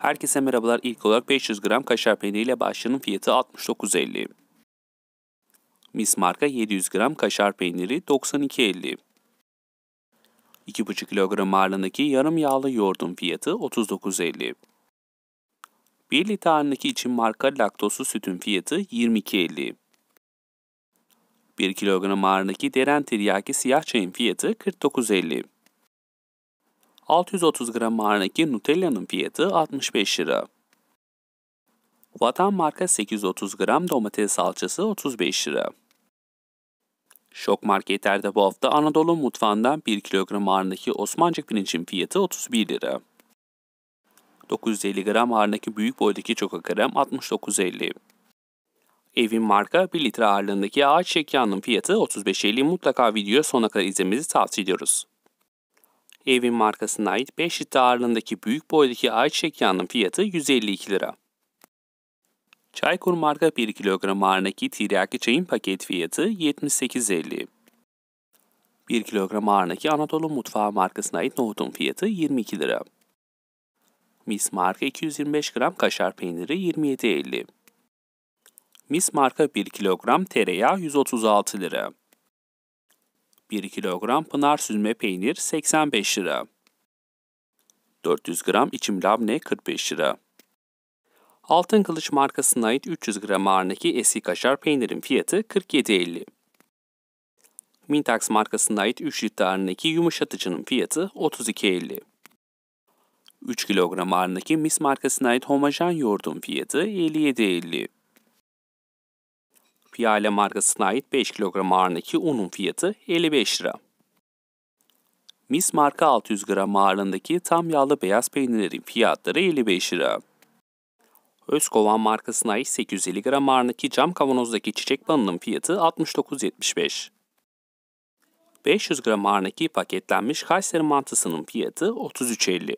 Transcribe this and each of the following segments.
Herkese merhabalar. İlk olarak 500 gram kaşar peyniriyle başlayanın fiyatı 69.50. Mis marka 700 gram kaşar peyniri 92.50. 2,5 kilogram ağırlığındaki yarım yağlı yoğurdun fiyatı 39.50. 1 litre ağırlığındaki için marka laktosu sütün fiyatı 22.50. 1 kilogram ağırlığındaki deren tiryaki siyah çayın fiyatı 49.50. 630 gram ağırlığındaki Nutella'nın fiyatı 65 lira. Vatan marka 830 gram domates salçası 35 lira. Şok marketlerde bu hafta Anadolu mutfağından 1 kilogram ağırlığındaki Osmancık pirincin fiyatı 31 lira. 950 gram ağırlığındaki büyük boydaki çokakarem 69.50. Evin marka 1 litre ağırlığındaki ağaç şekyanın fiyatı 35.50 mutlaka video sona kadar izlemenizi tavsiye ediyoruz. Evin markasına ait 5 litre ağırlığındaki büyük boydaki ayçiçek yağının fiyatı 152 lira. Çaykur marka 1 kilogram ağırlığındaki tiryaki çayın paket fiyatı 78.50. 1 kilogram ağırlığındaki Anadolu Mutfağı markasına ait nohutun fiyatı 22 lira. Mis marka 225 gram kaşar peyniri 27.50. Mis marka 1 kilogram tereyağı 136 lira. 1 kilogram pınar süzme peynir 85 lira. 400 gram içim labne 45 lira. Altın Kılıç markasına ait 300 gram ağırındaki eski kaşar peynirin fiyatı 47.50. Mintax markasına ait 3 litre ağırındaki yumuşatıcının fiyatı 32.50. 3 kilogram ağırındaki Mis markasına ait homojen yoğurdun fiyatı 57.50. Piyale markasına ait 5 kilogram ağırlığındaki unun fiyatı 55 lira. Mis marka 600 gram ağırlığındaki tam yağlı beyaz peynirlerin fiyatları 55 lira. Özkovan markasına ait 850 gram ağırlığındaki cam kavanozdaki çiçek balının fiyatı 69.75. 500 gram ağırlığındaki paketlenmiş Kayseri mantısının fiyatı 33.50.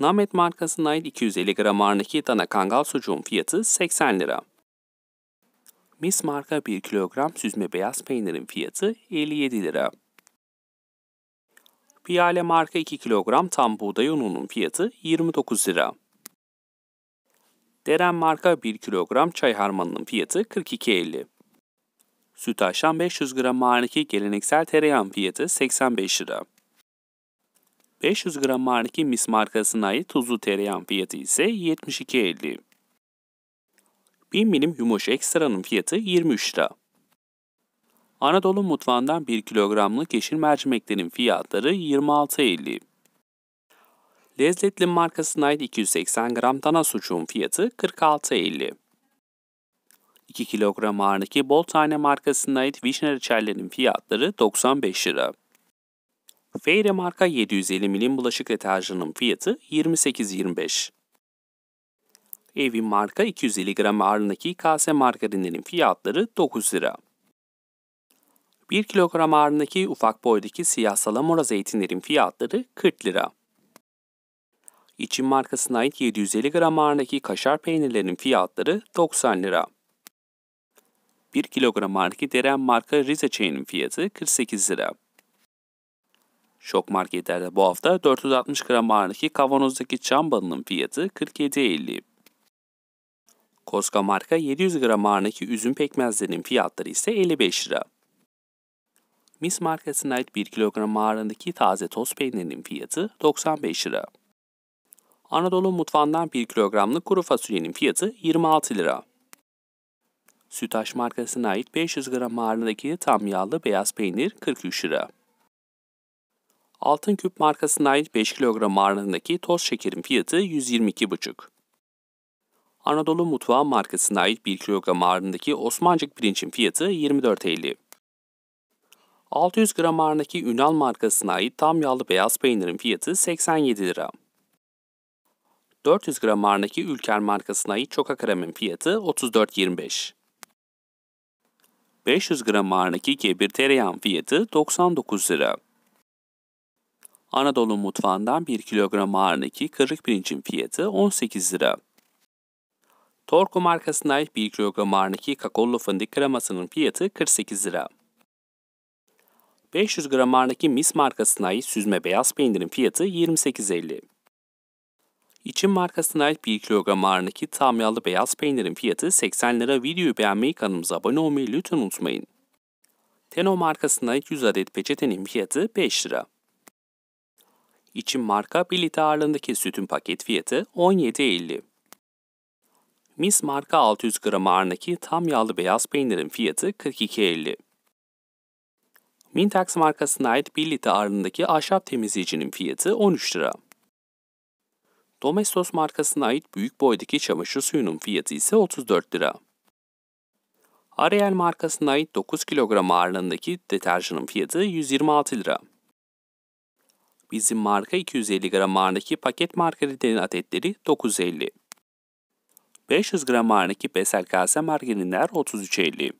Namet markasına ait 250 gram ağırlığındaki dana kangal sucuğun fiyatı 80 lira. Mis marka 1 kilogram süzme beyaz peynirin fiyatı 57 lira. Piyale marka 2 kilogram tam buğday ununun fiyatı 29 lira. Deren marka 1 kilogram çay harmanının fiyatı 42.50. Sütaş'tan 500 gram marki geleneksel tereyağın fiyatı 85 lira. 500 gram marki mis markasına ait tuzlu tereyağın fiyatı ise 72.50. 1 milim yumuş ekstranın fiyatı 23 lira. Anadolu mutfağından 1 kilogramlık yeşil mercimeklerin fiyatları 26.50. Lezzetli markasına ait 280 gram dana sucuğun fiyatı 46.50. 2 kilogram ağırlığındaki bol tane markasına ait vişne reçellerinin fiyatları 95 lira. Feyre marka 750 milim bulaşık deterjanının fiyatı 28.25. Evin marka 250 gram ağırlığındaki kase margarinlerin fiyatları 9 lira. 1 kilogram ağırlığındaki ufak boydaki siyah salamura zeytinlerin fiyatları 40 lira. İçin markasına ait 750 gram ağırlığındaki kaşar peynirlerin fiyatları 90 lira. 1 kilogram ağırlığındaki deren marka Rize çayının fiyatı 48 lira. Şok marketlerde bu hafta 460 gram ağırlığındaki kavanozdaki çam balının fiyatı 47.50. Koska marka 700 gram ağırındaki üzüm pekmezlerinin fiyatları ise 55 lira. Mis markasına ait 1 kilogram ağırlığındaki taze toz peynirinin fiyatı 95 lira. Anadolu mutfağından 1 kilogramlık kuru fasulyenin fiyatı 26 lira. Sütaş markasına ait 500 gram ağırlığındaki tam yağlı beyaz peynir 43 lira. Altın Küp markasına ait 5 kilogram ağırlığındaki toz şekerin fiyatı 122,5. Anadolu Mutfağı markasına ait 1 kilogram ağırlığındaki Osmancık pirincin fiyatı 24.50. 600 gram ağırlığındaki Ünal markasına ait tam yağlı beyaz peynirin fiyatı 87 lira. 400 gram ağırlığındaki Ülker markasına ait çoka kremin fiyatı 34.25. 500 gram ağırlığındaki kebir tereyağın fiyatı 99 lira. Anadolu mutfağından 1 kilogram ağırlığındaki kırık pirincin fiyatı 18 lira. Torku markasına ait 1 kilogram ağırlığındaki kakaolu fındık kremasının fiyatı 48 lira. 500 gram ağırlığındaki Mis markasına ait süzme beyaz peynirin fiyatı 28.50. İçin markasına ait 1 kilogram ağırlığındaki tam yağlı beyaz peynirin fiyatı 80 lira. Videoyu beğenmeyi, kanalımıza abone olmayı lütfen unutmayın. Teno markasına ait 100 adet peçetenin fiyatı 5 lira. İçin marka 1 litre ağırlığındaki sütün paket fiyatı 17.50. Mis marka 600 gram ağırındaki tam yağlı beyaz peynirin fiyatı 42.50. Mintax markasına ait 1 litre ağırlığındaki ahşap temizleyicinin fiyatı 13 lira. Domestos markasına ait büyük boydaki çamaşır suyunun fiyatı ise 34 lira. Ariel markasına ait 9 kilogram ağırlığındaki deterjanın fiyatı 126 lira. Bizim marka 250 gram ağırlığındaki paket margarin adetleri 950. 500 gram halindeki besel kase margarinler 33.50.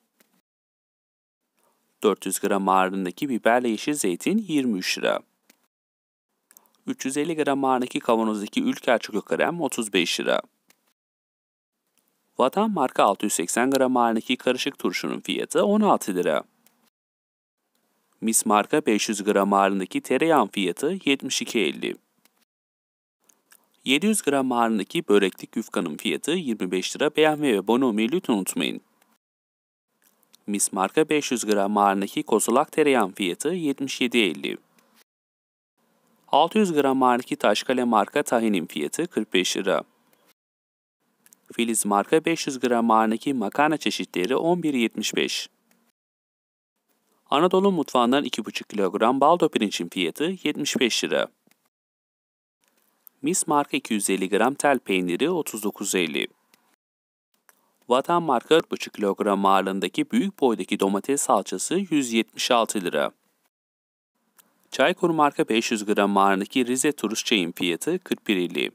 400 gram ağırlığındaki biberle yeşil zeytin 23 lira. 350 gram ağırlığındaki kavanozdaki ülker çoko krem 35 lira. Vatan marka 680 gram ağırlığındaki karışık turşunun fiyatı 16 lira. Mis marka 500 gram ağırlığındaki tereyağın fiyatı 72.50. 700 gram ağırlığındaki böreklik yufkanın fiyatı 25 lira. Beğenmeyi ve abone olmayı lütfen unutmayın. Mis marka 500 gram ağırlığındaki kozulak tereyağın fiyatı 77.50. 600 gram ağırlığındaki taşkale marka tahinin fiyatı 45 lira. Filiz marka 500 gram ağırlığındaki makarna çeşitleri 11.75. Anadolu mutfağından 2,5 kilogram baldo pirinçin fiyatı 75 lira. Mis marka 250 gram tel peyniri 39.50. Vatan marka 4,5 kilogram ağırlığındaki büyük boydaki domates salçası 176 lira. Çaykur marka 500 gram ağırlığındaki Rize Turuz çayın fiyatı 41.50.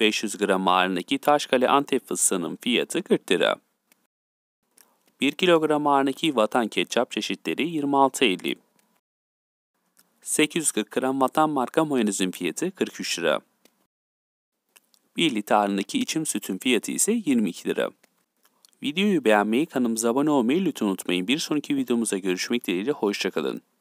500 gram ağırlığındaki Taşkale Antep fıstığının fiyatı 40 lira. 1 kilogram ağırlığındaki vatan ketçap çeşitleri 26.50. 840 gram vatan marka mayonezin fiyatı 43 lira. 1 litre halindeki içim sütün fiyatı ise 22 lira. Videoyu beğenmeyi, kanalımıza abone olmayı lütfen unutmayın. Bir sonraki videomuza görüşmek dileğiyle, hoşçakalın.